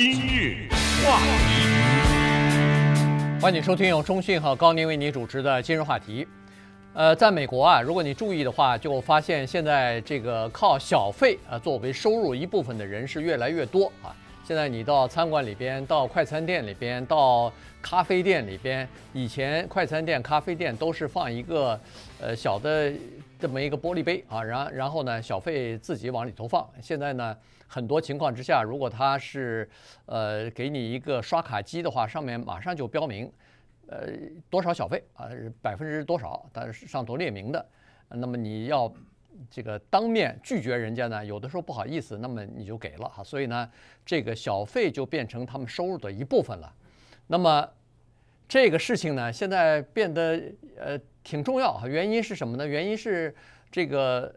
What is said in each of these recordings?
今日话题，欢迎收听由中讯和高宁为你主持的今日话题。呃，在美国啊，如果你注意的话，就发现现在这个靠小费啊作为收入一部分的人是越来越多啊。现在你到餐馆里边，到快餐店里边，到咖啡店里边，以前快餐店、咖啡店都是放一个呃小的。这么一个玻璃杯啊，然然后呢，小费自己往里头放。现在呢，很多情况之下，如果他是呃给你一个刷卡机的话，上面马上就标明，呃多少小费啊，百分之多少，但是上头列明的。那么你要这个当面拒绝人家呢，有的时候不好意思，那么你就给了哈。所以呢，这个小费就变成他们收入的一部分了。那么。这个事情呢，现在变得呃挺重要。原因是什么呢？原因是这个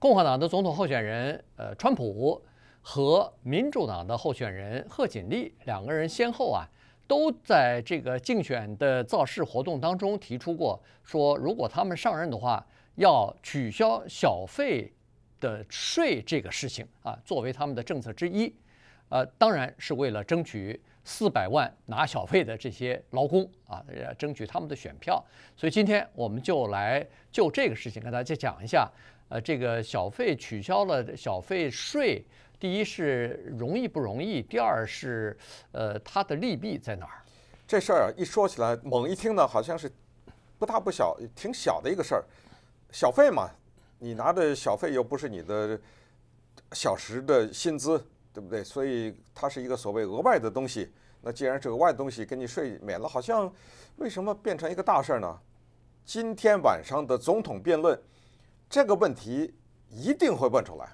共和党的总统候选人呃川普和民主党的候选人贺锦丽两个人先后啊都在这个竞选的造势活动当中提出过，说如果他们上任的话，要取消小费的税这个事情啊，作为他们的政策之一。呃，当然是为了争取。四百万拿小费的这些劳工啊，争取他们的选票。所以今天我们就来就这个事情跟大家讲一下。呃，这个小费取消了小费税，第一是容易不容易，第二是呃它的利弊在哪儿？这事儿啊，一说起来，猛一听呢，好像是不大不小，挺小的一个事儿。小费嘛，你拿的小费又不是你的小时的薪资。对不对？所以它是一个所谓额外的东西。那既然这个外的东西给你税免了，好像为什么变成一个大事儿呢？今天晚上的总统辩论这个问题一定会问出来。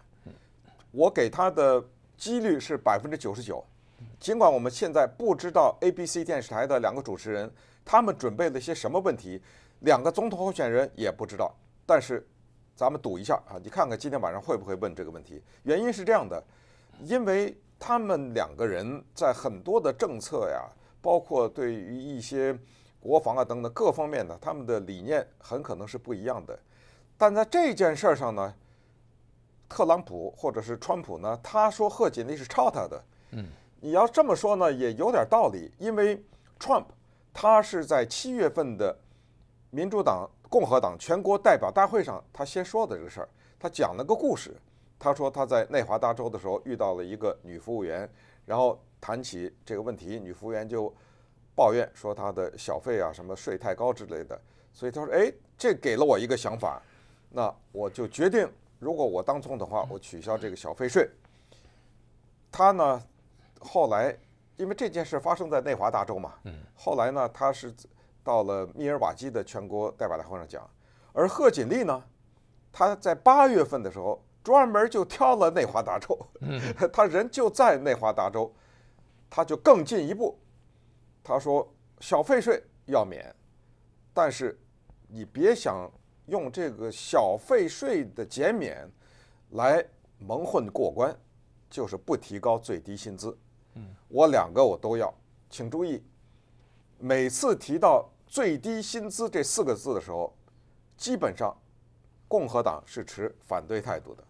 我给他的几率是百分之九十九。尽管我们现在不知道 ABC 电视台的两个主持人他们准备了些什么问题，两个总统候选人也不知道。但是咱们赌一下啊，你看看今天晚上会不会问这个问题？原因是这样的。因为他们两个人在很多的政策呀，包括对于一些国防啊等等各方面的，他们的理念很可能是不一样的。但在这件事上呢，特朗普或者是川普呢，他说贺锦丽是抄他的。嗯，你要这么说呢，也有点道理。因为 Trump 他是在七月份的民主党、共和党全国代表大会上，他先说的这个事儿，他讲了个故事。他说他在内华达州的时候遇到了一个女服务员，然后谈起这个问题，女服务员就抱怨说她的小费啊，什么税太高之类的。所以他说：“哎，这给了我一个想法，那我就决定，如果我当总统的话，我取消这个小费税。”他呢，后来因为这件事发生在内华达州嘛，后来呢，他是到了密尔瓦基的全国代表大会上讲。而贺锦丽呢，她在八月份的时候。专门就挑了内华达州，他人就在内华达州，他就更进一步。他说小费税要免，但是你别想用这个小费税的减免来蒙混过关，就是不提高最低薪资。我两个我都要，请注意，每次提到最低薪资这四个字的时候，基本上共和党是持反对态度的。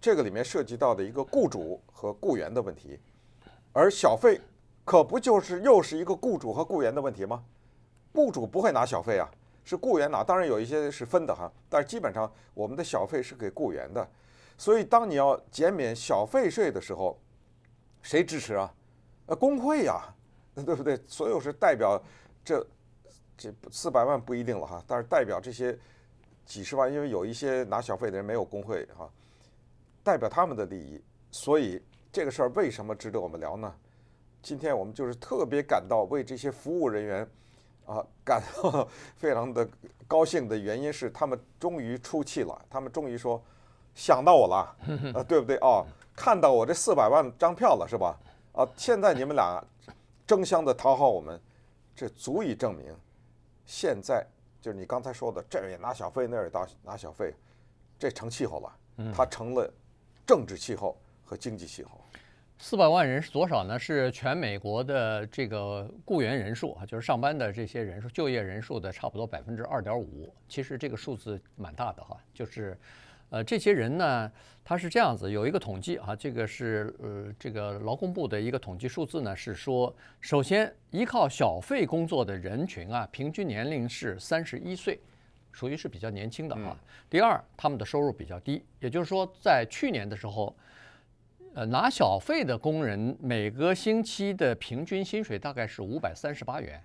这个里面涉及到的一个雇主和雇员的问题，而小费可不就是又是一个雇主和雇员的问题吗？雇主不会拿小费啊，是雇员拿。当然有一些是分的哈，但是基本上我们的小费是给雇员的。所以当你要减免小费税的时候，谁支持啊？呃，工会呀，对不对？所有是代表这这四百万不一定了哈，但是代表这些几十万，因为有一些拿小费的人没有工会哈。代表他们的利益，所以这个事儿为什么值得我们聊呢？今天我们就是特别感到为这些服务人员啊感到 非常的高兴的原因是，他们终于出气了，他们终于说想到我了，啊，对不对啊？看到我这四百万张票了是吧？啊，现在你们俩争相的讨好我们，这足以证明现在就是你刚才说的，这也拿小费，那儿也到拿小费，这成气候了，他成了。政治气候和经济气候，四百万人是多少呢？是全美国的这个雇员人数啊，就是上班的这些人数、就业人数的差不多百分之二点五。其实这个数字蛮大的哈，就是，呃，这些人呢，他是这样子，有一个统计啊，这个是呃，这个劳工部的一个统计数字呢，是说，首先依靠小费工作的人群啊，平均年龄是三十一岁。属于是比较年轻的哈。第二，他们的收入比较低，也就是说，在去年的时候，呃，拿小费的工人每个星期的平均薪水大概是五百三十八元，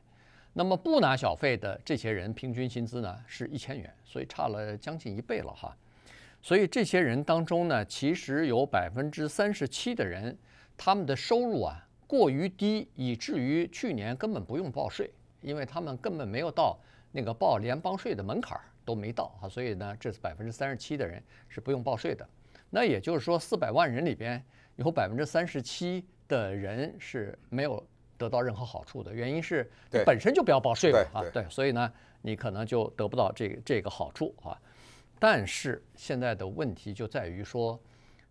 那么不拿小费的这些人平均薪资呢是一千元，所以差了将近一倍了哈。所以这些人当中呢，其实有百分之三十七的人，他们的收入啊过于低，以至于去年根本不用报税，因为他们根本没有到。那个报联邦税的门槛都没到啊，所以呢，这是百分之三十七的人是不用报税的。那也就是说，四百万人里边有百分之三十七的人是没有得到任何好处的。原因是你本身就不要报税嘛，啊，对，所以呢，你可能就得不到这这个好处啊。但是现在的问题就在于说，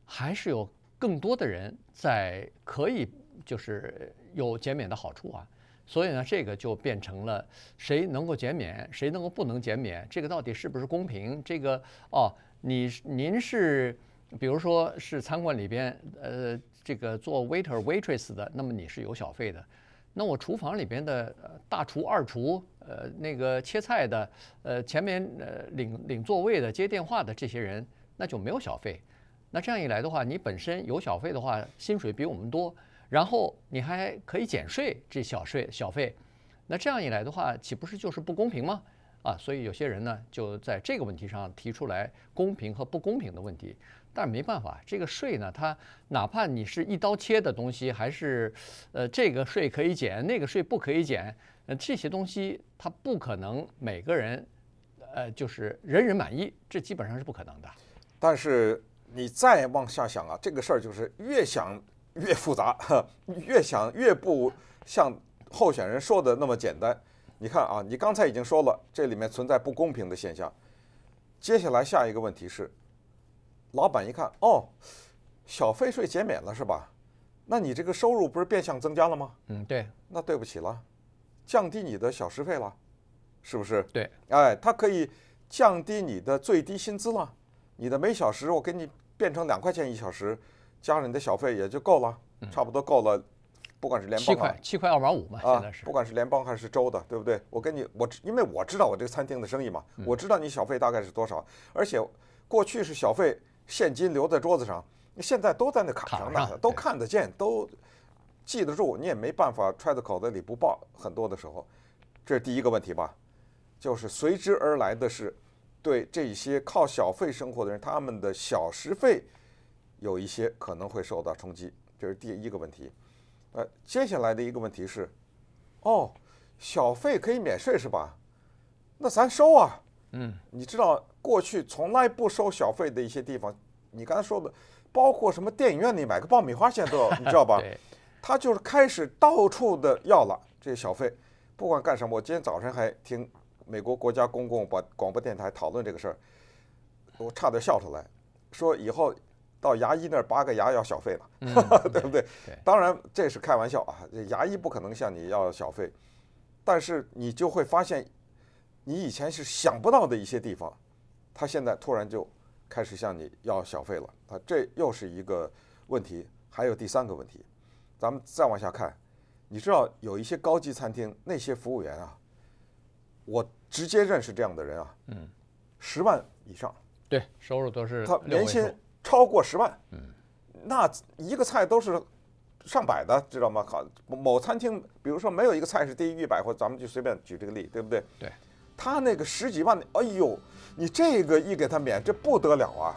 还是有更多的人在可以就是有减免的好处啊。所以呢，这个就变成了谁能够减免，谁能够不能减免，这个到底是不是公平？这个哦，你您是，比如说是餐馆里边，呃，这个做 waiter waitress 的，那么你是有小费的，那我厨房里边的大厨、二厨，呃，那个切菜的，呃，前面呃领领座位的、接电话的这些人，那就没有小费。那这样一来的话，你本身有小费的话，薪水比我们多。然后你还可以减税，这小税小费，那这样一来的话，岂不是就是不公平吗？啊，所以有些人呢，就在这个问题上提出来公平和不公平的问题。但没办法，这个税呢，它哪怕你是一刀切的东西，还是，呃，这个税可以减，那个税不可以减，呃，这些东西它不可能每个人，呃，就是人人满意，这基本上是不可能的。但是你再往下想啊，这个事儿就是越想。越复杂，越想越不像候选人说的那么简单。你看啊，你刚才已经说了，这里面存在不公平的现象。接下来下一个问题是，老板一看，哦，小费税减免了是吧？那你这个收入不是变相增加了吗？嗯，对。那对不起了，降低你的小时费了，是不是？对。哎，它可以降低你的最低薪资了，你的每小时我给你变成两块钱一小时。加上你的小费也就够了，差不多够了。不管是联邦七块七块二毛五嘛啊，不管是联邦还是州的，对不对？我跟你我因为我知道我这个餐厅的生意嘛，我知道你小费大概是多少。而且过去是小费现金留在桌子上，现在都在那卡上呢，都看得见，都记得住，你也没办法揣在口袋里不报。很多的时候，这是第一个问题吧。就是随之而来的是，对这些靠小费生活的人，他们的小时费。有一些可能会受到冲击，这是第一个问题。呃，接下来的一个问题是，哦，小费可以免税是吧？那咱收啊。嗯，你知道过去从来不收小费的一些地方，你刚才说的，包括什么电影院里买个爆米花现在都要，你知道吧？他就是开始到处的要了这小费，不管干什么。我今天早晨还听美国国家公共把广播电台讨论这个事儿，我差点笑出来，说以后。到牙医那儿拔个牙要小费了，对不对？当然这是开玩笑啊，牙医不可能向你要小费，但是你就会发现，你以前是想不到的一些地方，他现在突然就开始向你要小费了，啊，这又是一个问题。还有第三个问题，咱们再往下看，你知道有一些高级餐厅那些服务员啊，我直接认识这样的人啊，嗯，十万以上，对，收入都是他年薪。超过十万，嗯，那一个菜都是上百的，知道吗？好，某餐厅，比如说没有一个菜是低于一百，或咱们就随便举这个例，对不对？对，他那个十几万，的，哎呦，你这个一给他免，这不得了啊！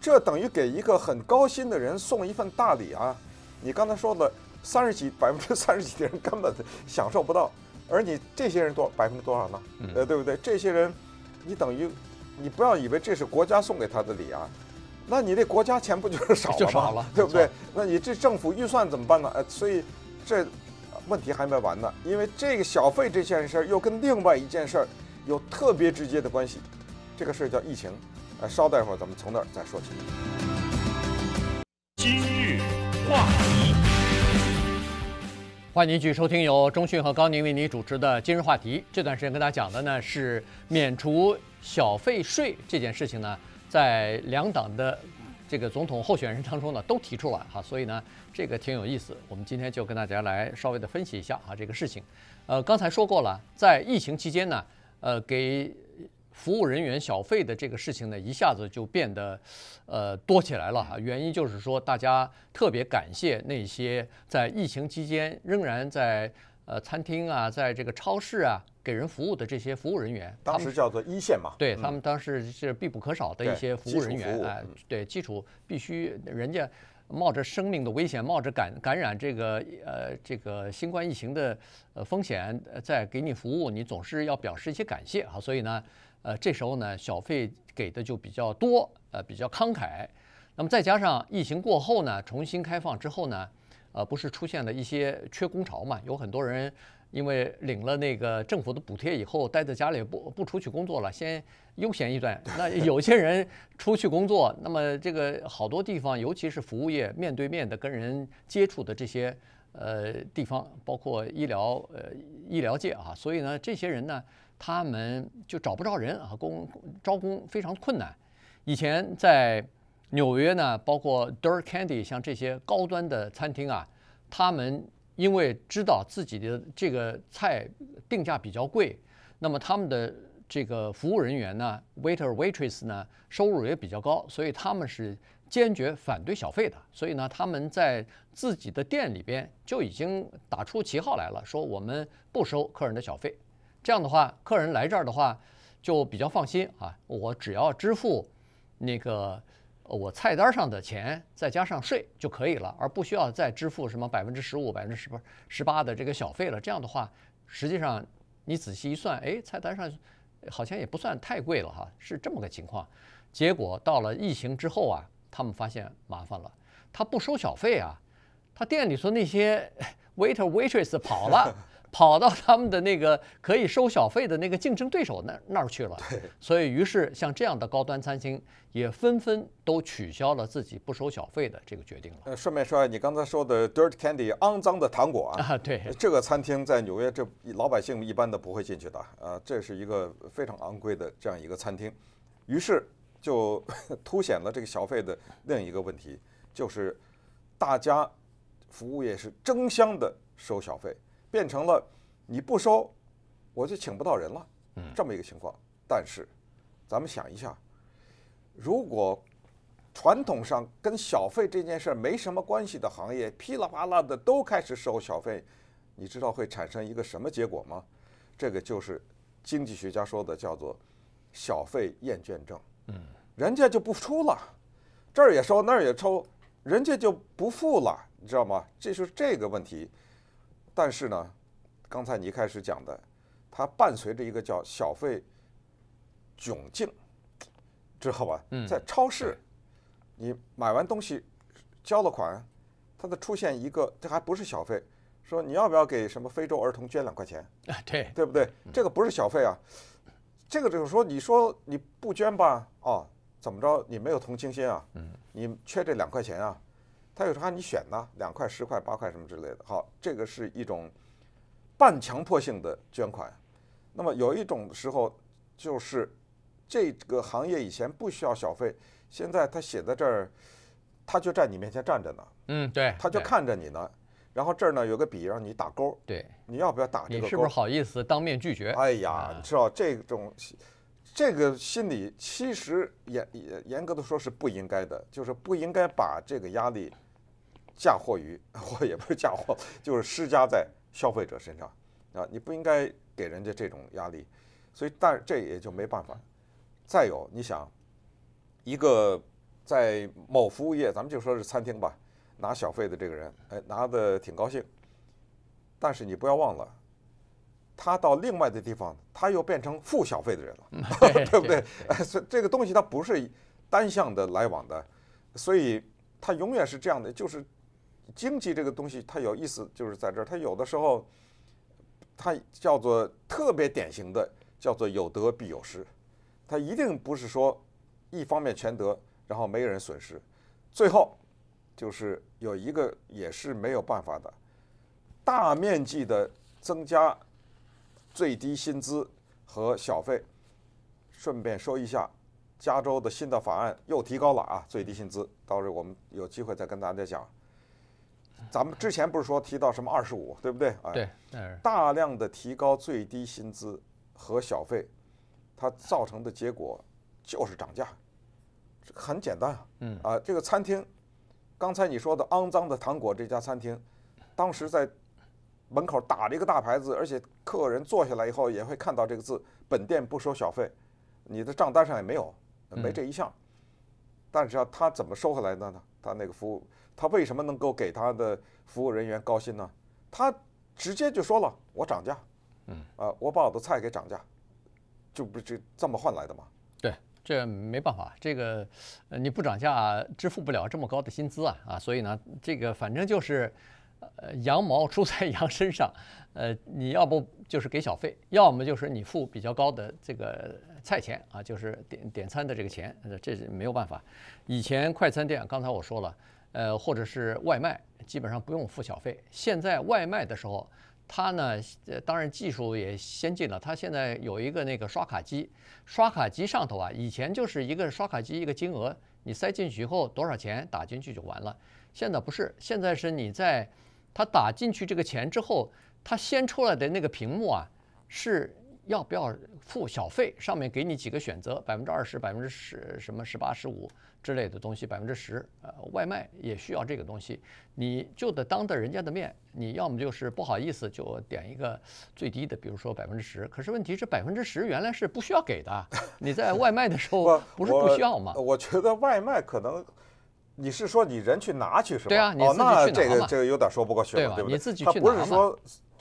这等于给一个很高薪的人送一份大礼啊！你刚才说的三十几百分之三十几的人根本享受不到，而你这些人多百分之多少呢？呃，对不对？这些人，你等于你不要以为这是国家送给他的礼啊！那你这国家钱不就是少了吗？对不对？那你这政府预算怎么办呢？呃，所以这问题还没完呢，因为这个小费这件事儿又跟另外一件事儿有特别直接的关系，这个事儿叫疫情。呃，稍待会儿咱们从那儿再说起。今日话题，欢迎您继续收听由中讯和高宁为您主持的《今日话题》。这段时间跟大家讲的呢是免除小费税这件事情呢。在两党的这个总统候选人当中呢，都提出来哈，所以呢，这个挺有意思。我们今天就跟大家来稍微的分析一下哈这个事情。呃，刚才说过了，在疫情期间呢，呃，给服务人员小费的这个事情呢，一下子就变得呃多起来了哈。原因就是说，大家特别感谢那些在疫情期间仍然在呃餐厅啊，在这个超市啊。给人服务的这些服务人员，当时叫做一线嘛，对他们当时是必不可少的一些服务人员啊，对基础必须人家冒着生命的危险，冒着感感染这个呃这个新冠疫情的呃风险在给你服务，你总是要表示一些感谢啊，所以呢，呃这时候呢小费给的就比较多，呃比较慷慨。那么再加上疫情过后呢，重新开放之后呢，呃不是出现了一些缺工潮嘛，有很多人。因为领了那个政府的补贴以后，待在家里不不出去工作了，先悠闲一段。那有些人出去工作，那么这个好多地方，尤其是服务业，面对面的跟人接触的这些呃地方，包括医疗呃医疗界啊，所以呢，这些人呢，他们就找不着人啊，工招工非常困难。以前在纽约呢，包括 d i r k Candy 像这些高端的餐厅啊，他们。因为知道自己的这个菜定价比较贵，那么他们的这个服务人员呢，waiter waitress 呢，收入也比较高，所以他们是坚决反对小费的。所以呢，他们在自己的店里边就已经打出旗号来了，说我们不收客人的小费。这样的话，客人来这儿的话就比较放心啊，我只要支付那个。我菜单上的钱再加上税就可以了，而不需要再支付什么百分之十五、百分之十不是十八的这个小费了。这样的话，实际上你仔细一算，哎，菜单上好像也不算太贵了哈，是这么个情况。结果到了疫情之后啊，他们发现麻烦了，他不收小费啊，他店里说那些 waiter waitress 跑了。跑到他们的那个可以收小费的那个竞争对手那那儿去了，对，所以于是像这样的高端餐厅也纷纷都取消了自己不收小费的这个决定了。呃，顺便说下，你刚才说的 Dirty Candy，肮脏的糖果啊，对，这个餐厅在纽约，这老百姓一般的不会进去的啊，这是一个非常昂贵的这样一个餐厅，于是就凸显了这个小费的另一个问题，就是大家服务业是争相的收小费。变成了你不收，我就请不到人了，嗯，这么一个情况。但是，咱们想一下，如果传统上跟小费这件事儿没什么关系的行业噼里啪啦的都开始收小费，你知道会产生一个什么结果吗？这个就是经济学家说的叫做“小费厌倦症”。嗯，人家就不出了，这儿也收那儿也收，人家就不付了，你知道吗？这是这个问题。但是呢，刚才你一开始讲的，它伴随着一个叫小费窘境，知道吧？嗯，在超市，你买完东西交了款，它就出现一个，这还不是小费，说你要不要给什么非洲儿童捐两块钱？啊，对，对不对？这个不是小费啊，这个就是说，你说你不捐吧，哦，怎么着？你没有同情心啊？嗯，你缺这两块钱啊？他有啥你选呢？两块、十块、八块什么之类的。好，这个是一种半强迫性的捐款。那么有一种时候，就是这个行业以前不需要小费，现在他写在这儿，他就在你面前站着呢。嗯，对，他就看着你呢。然后这儿呢有个笔让你打勾。对，你要不要打这个勾？你是不是好意思当面拒绝？哎呀，你知道这种这个心理其实严严严格的说是不应该的，就是不应该把这个压力。嫁祸于，或也不是嫁祸，就是施加在消费者身上，啊，你不应该给人家这种压力，所以，但这也就没办法。再有，你想，一个在某服务业，咱们就说是餐厅吧，拿小费的这个人，哎，拿的挺高兴，但是你不要忘了，他到另外的地方，他又变成付小费的人了，对不对？所以这个东西它不是单向的来往的，所以他永远是这样的，就是。经济这个东西，它有意思就是在这儿，它有的时候，它叫做特别典型的，叫做有得必有失，它一定不是说一方面全得，然后没人损失，最后就是有一个也是没有办法的，大面积的增加最低薪资和小费。顺便说一下，加州的新的法案又提高了啊，最低薪资，到时候我们有机会再跟大家讲。咱们之前不是说提到什么二十五，对不对？啊，对，大量的提高最低薪资和小费，它造成的结果就是涨价，很简单啊。嗯啊，这个餐厅，刚才你说的“肮脏的糖果”这家餐厅，当时在门口打了一个大牌子，而且客人坐下来以后也会看到这个字：本店不收小费，你的账单上也没有，没这一项。但是要他怎么收回来的呢？他那个服务。他为什么能够给他的服务人员高薪呢？他直接就说了：“我涨价，嗯，啊，我把我的菜给涨价，就不是这么换来的吗？”对，这没办法，这个你不涨价，支付不了这么高的薪资啊啊！所以呢，这个反正就是，呃，羊毛出在羊身上，呃，你要不就是给小费，要么就是你付比较高的这个菜钱啊，就是点点餐的这个钱，这是没有办法。以前快餐店，刚才我说了。呃，或者是外卖，基本上不用付小费。现在外卖的时候，它呢，当然技术也先进了。它现在有一个那个刷卡机，刷卡机上头啊，以前就是一个刷卡机，一个金额，你塞进去以后多少钱打进去就完了。现在不是，现在是你在它打进去这个钱之后，它先出来的那个屏幕啊是。要不要付小费？上面给你几个选择：百分之二十、百分之十、什么十八、十五之类的东西，百分之十。呃，外卖也需要这个东西，你就得当着人家的面，你要么就是不好意思，就点一个最低的，比如说百分之十。可是问题是，百分之十原来是不需要给的。你在外卖的时候，不是不需要吗？我觉得外卖可能，你是说你人去拿去是吧？对啊，你自己去拿这个这个有点说不过去了，对不对？你自己去拿嘛。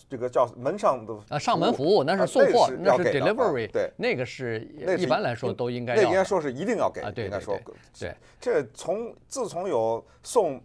这个叫门上的啊上门服务，那是送货，那是 delivery，对，那个是一般来说都应该要，那应该说是一定要给啊，对，应该说，对，这从自从有送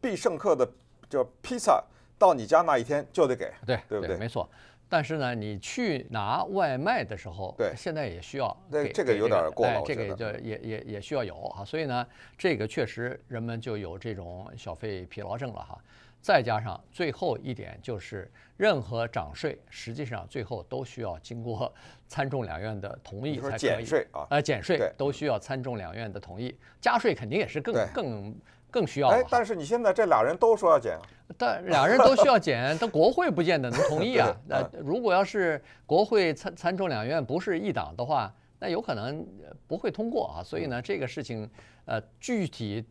必胜客的叫披萨到你家那一天就得给，对对不对？没错。但是呢，你去拿外卖的时候，对，现在也需要，这个有点过了，这个就也也也需要有哈，所以呢，这个确实人们就有这种小费疲劳症了哈。再加上最后一点，就是任何涨税，实际上最后都需要经过 参众两院的同意才可以。减税啊，呃，减税都需要参众两院的同意，加税肯定也是更更更需要。哎，但是你现在这俩人都说要减，但俩人都需要减，但国会不见得能同意啊。那如果要是国会参参众两院不是一党的话，那有可能不会通过啊。所以呢，这个事情，呃，具体。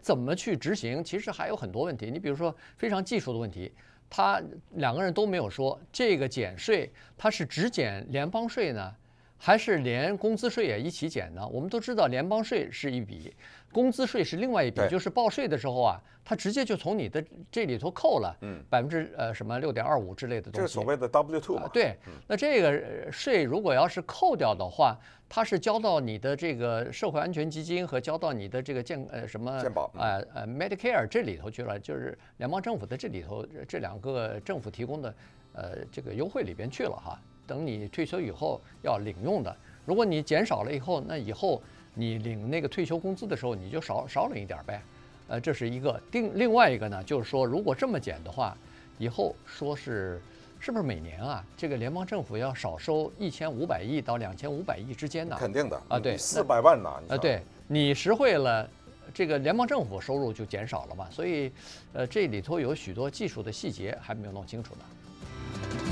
怎么去执行？其实还有很多问题。你比如说非常技术的问题，他两个人都没有说这个减税，它是只减联邦税呢？还是连工资税也一起减呢？我们都知道联邦税是一笔，工资税是另外一笔。就是报税的时候啊，它直接就从你的这里头扣了百分之呃什么六点二五之类的东西。这所谓的 W two 嘛。对，那这个税如果要是扣掉的话，它是交到你的这个社会安全基金和交到你的这个健呃什么健保呃呃 Medicare 这里头去了，就是联邦政府的这里头这两个政府提供的呃这个优惠里边去了哈。等你退休以后要领用的，如果你减少了以后，那以后你领那个退休工资的时候，你就少少领一点呗。呃，这是一个定，另外一个呢，就是说如果这么减的话，以后说是是不是每年啊，这个联邦政府要少收一千五百亿到两千五百亿之间呢？肯定的啊，对，四百万呢啊，对你实惠了，这个联邦政府收入就减少了嘛。所以，呃，这里头有许多技术的细节还没有弄清楚呢。